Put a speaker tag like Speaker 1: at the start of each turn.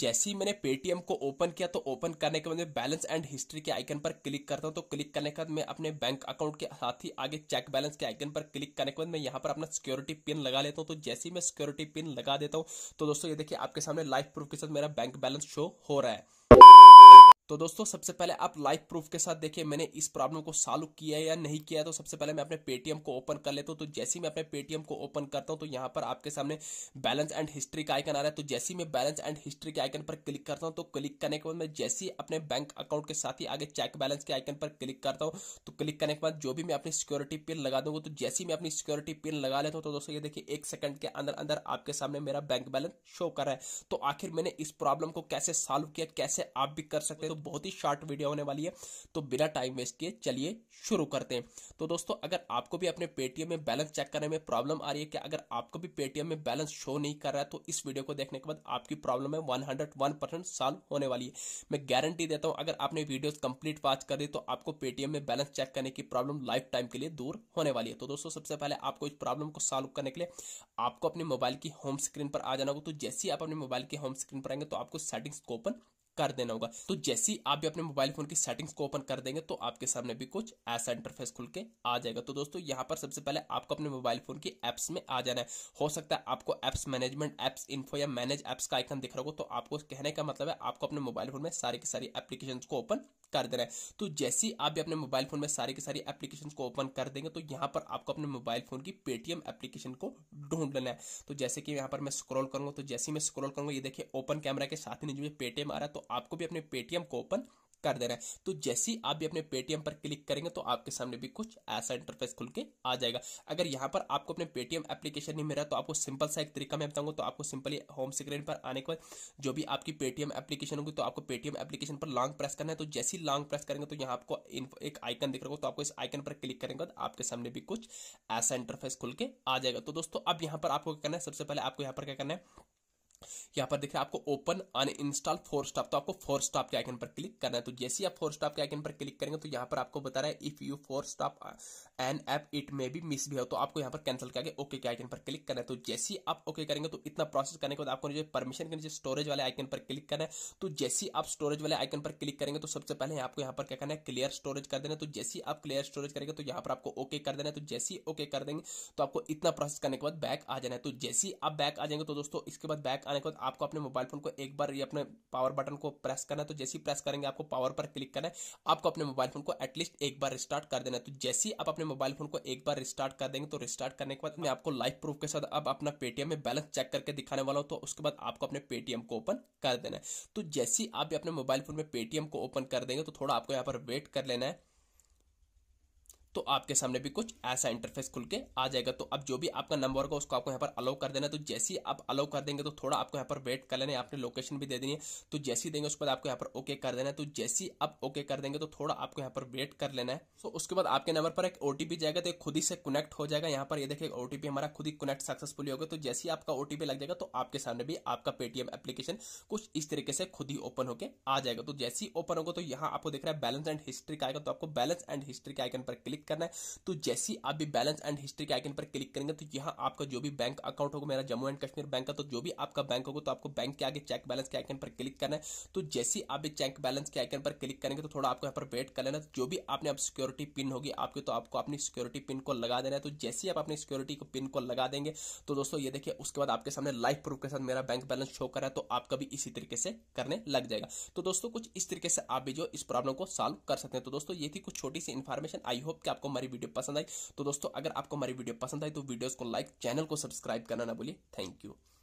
Speaker 1: जैसे ही मैंने पेटीएम को ओपन किया तो ओपन करने के बाद मैं बैलेंस एंड हिस्ट्री के आइकन पर क्लिक करता हूँ तो क्लिक करने के बाद मैं अपने बैंक अकाउंट के साथ ही आगे चेक बैलेंस के आइकन पर क्लिक करने के बाद मैं यहाँ पर अपना सिक्योरिटी पिन लगा लेता हूँ तो जैसे ही मैं सिक्योरिटी पिन लगा देता हूँ तो दोस्तों ये देखिए आपके सामने लाइफ प्रूफ के साथ मेरा बैंक बैलेंस शो हो रहा है तो दोस्तों सबसे पहले आप लाइफ प्रूफ के साथ देखिए मैंने इस प्रॉब्लम को सॉल्व किया है या नहीं किया है तो सबसे पहले मैं अपने पेटीएम को ओपन कर लेता हूं तो जैसे ही मैं अपने पेटीएम को ओपन करता हूँ तो यहाँ पर आपके सामने बैलेंस एंड हिस्ट्री का आइकन आ रहा है तो जैसे ही मैं बैलेंस एंड हिस्ट्री के आइकन पर क्लिक करता हूँ तो क्लिक करने के बाद मैं जैसे ही अपने बैंक अकाउंट के साथ ही आगे चेक बैलेंस के आइकन पर क्लिक करता हूँ तो क्लिक करने के बाद जो भी मैं अपनी सिक्योरिटी पिन लगा दूंगा तो जैसे ही मैं अपनी सिक्योरिटी पिन लगा लेता हूँ तो दोस्तों ये देखिए एक सेकंड के अंदर अंदर आपके सामने मेरा बैंक बैलेंस शो कर रहा है तो आखिर मैंने इस प्रॉब्लम को कैसे सॉल्व किया कैसे आप भी कर सकते दोस्तों बहुत ही शॉर्ट वीडियो होने वाली है तो बिना टाइम वेस्ट किए चलिए शुरू करते हैं तो दोस्तों अगर आपको भी अपने पेटीएम में बैलेंस चेक करने में प्रॉब्लम आ रही है कि अगर आपको भी पेटीएम में बैलेंस शो नहीं कर रहा है तो इस वीडियो को देखने के बाद आपकी प्रॉब्लम है one hundred one percent solve होने वाली है मैं गारंटी देता हूं अगर आपने वीडियो कंप्लीट वॉच कर दी तो आपको पेटीएम में बैलेंस चेक करने की प्रॉब्लम लाइफ टाइम के लिए दूर होने वाली है तो दोस्तों सबसे पहले आपको इस प्रॉब्लम को सॉल्व करने के लिए आपको अपने मोबाइल की होम स्क्रीन पर आ जाना होगा तो जैसे ही आप अपने मोबाइल की होम स्क्रीन पर आएंगे तो आपको सेटिंग्स को ओपन कर देना होगा तो जैसे ही आप भी अपने मोबाइल फोन की सेटिंग्स को ओपन कर देंगे तो आपके सामने भी कुछ ऐसा इंटरफेस खुल के आ जाएगा तो दोस्तों यहाँ पर सबसे पहले आपको अपने मोबाइल फोन की एप्स में आ जाना है हो सकता है आपको एप्स मैनेजमेंट एप्स इन्फो या मैनेज एप्स का आइकन दिख रहा हो तो आपको कहने का मतलब है आपको अपने मोबाइल फोन में सारी की सारी एप्लीकेशन को ओपन कर देना है तो जैसे ही आप भी अपने मोबाइल फोन में सारी की सारी एप्लीकेशन को ओपन कर देंगे तो यहाँ पर आपको अपने मोबाइल फोन की पेटीएम एप्लीकेशन को ढूंढ लेना है तो जैसे कि यहाँ पर मैं स्क्रॉल करूंगा तो जैसे ही मैं स्क्रॉल करूंगा ये देखिए ओपन कैमरा के साथ ही नीचे में पेटीएम आ रहा है तो आपको भी अपने पेटीएम को ओपन कर देना है तो जैसे ही आप भी अपने पेटीएम पर क्लिक करेंगे तो आपके सामने भी कुछ ऐसा इंटरफेस खुल के आ जाएगा अगर यहाँ पर आपको अपने पेटीएम एप्लीकेशन नहीं मिला तो आपको सिंपल सा एक तरीका मैं बताऊंगा तो आपको सिंपली होम स्क्रीन पर आने के बाद जो भी आपकी पेटीएम एप्लीकेशन होगी तो आपको पेटीएम एप्लीकेशन पर लॉन्ग प्रेस करना है तो जैसे ही लॉन्ग प्रेस करेंगे तो यहाँ आपको एक आइकन दिख रहा होगा तो आपको इस आइकन पर क्लिक करेंगे तो आपके सामने भी कुछ ऐसा इंटरफेस खुल के आ जाएगा तो दोस्तों अब यहाँ पर आपको क्या करना है सबसे पहले आपको यहाँ पर क्या करना है यहाँ पर देखिए आपको open uninstall force stop तो आपको फोर स्टॉप के आइकन पर क्लिक करना है तो जैसे ही आप फोर स्टॉप के आइकन पर क्लिक करेंगे तो यहाँ पर आपको बता रहा है if you force stop an app it may be misbehave तो आपको यहाँ पर कैंसिल करके ओके के आइकन पर क्लिक करना है तो जैसे ही आप ओके करेंगे तो इतना प्रोसेस करने के बाद आपको परमिशन के नीचे स्टोरेज वाले आइकन पर क्लिक करना है तो जैसे ही आप स्टोरेज वाले आइकन पर क्लिक करेंगे तो सबसे पहले आपको यहाँ पर क्या करना है क्लियर स्टोरेज कर देना तो जैसे ही आप क्लियर स्टोरेज करेंगे तो यहाँ पर आपको ओके कर देना है तो जैसे ही ओके तो तो कर देंगे तो आपको इतना प्रोसेस करने के बाद बैक आ जाना है तो जैसे ही आप बैक आ जाएंगे तो दोस्तों इसके बाद बैक आने के बाद आपको अपने मोबाइल फोन को एक बार ये अपने पावर बटन को प्रेस करना है तो जैसे ही प्रेस करेंगे आपको पावर पर क्लिक करना है आपको अपने मोबाइल फोन को एटलीस्ट एक बार रिस्टार्ट कर देना है तो जैसे ही आप अपने मोबाइल फोन को एक बार रिस्टार्ट कर देंगे तो रिस्टार्ट करने के बाद मैं आपको लाइव प्रूफ के साथ अब अपना पेटीएम में बैलेंस चेक करके दिखाने वाला हूँ तो उसके बाद आपको अपने पेटीएम को ओपन कर देना है तो जैसे ही आप अपने मोबाइल फोन में पेटीएम को ओपन कर देंगे तो थोड़ा आपको यहाँ पर वेट कर लेना है तो आपके सामने भी कुछ ऐसा इंटरफेस खुल के आ जाएगा तो अब जो भी आपका नंबर होगा उसको आपको यहाँ पर अलाउ कर देना तो जैसे ही आप अलाउ कर देंगे तो थोड़ा आपको यहाँ पर वेट कर लेना आपने लोकेशन भी दे देनी है तो जैसे ही देंगे उसके बाद आपको यहाँ पर ओके कर देना है तो जैसे ही आप ओके कर देंगे तो थोड़ा आपको यहाँ पर वेट कर लेना है तो उसके बाद आपके नंबर पर एक ओटीपी जाएगा तो खुद ही से कनेक्ट हो जाएगा यहाँ पर ये देखिए ओटीपी हमारा खुद ही कनेक्ट सक्सेसफुली होगा तो जैसे ही आपका ओटीपी लग जाएगा तो आपके सामने भी आपका पेटीएम एप्लीकेशन कुछ इस तरीके से खुद ही ओपन होकर आ जाएगा तो जैसे ही ओपन होगा तो यहाँ आपको देख रहा है बैलेंस एंड हिस्ट्री का आएगा तो आपको बैलेंस एंड हिस्ट्री के आइकन पर क्लिक क्लिक करना है तो जैसे आप भी बैलेंस एंड हिस्ट्री के आइकन पर क्लिक करेंगे तो यहाँ आपका जो भी बैंक अकाउंट होगा मेरा जम्मू एंड कश्मीर बैंक का तो जो भी आपका बैंक होगा तो आपको बैंक के आगे चेक बैलेंस के आइकन पर क्लिक करना है तो जैसे आप भी चेक बैलेंस के आइकन पर क्लिक करेंगे तो थोड़ा आपको यहाँ पर वेट कर लेना तो जो भी आपने अब सिक्योरिटी पिन होगी आपके तो आपको अपनी सिक्योरिटी पिन को लगा देना है तो जैसे आप अपनी सिक्योरिटी को पिन को लगा देंगे तो दोस्तों ये देखिए उसके बाद आपके सामने लाइफ प्रूफ के साथ मेरा बैंक बैलेंस शो कर रहा है तो आपका भी इसी तरीके से करने लग जाएगा तो दोस्तों कुछ इस तरीके से आप भी जो इस प्रॉब्लम को सॉल्व कर सकते हैं तो दोस्तों ये थी कुछ छोटी सी इन्फॉर्मेशन आई होप कि आपको हमारी वीडियो पसंद आई तो दोस्तों अगर आपको हमारी वीडियो पसंद आई तो वीडियोज को लाइक चैनल को सब्सक्राइब करना ना बोलिए थैंक यू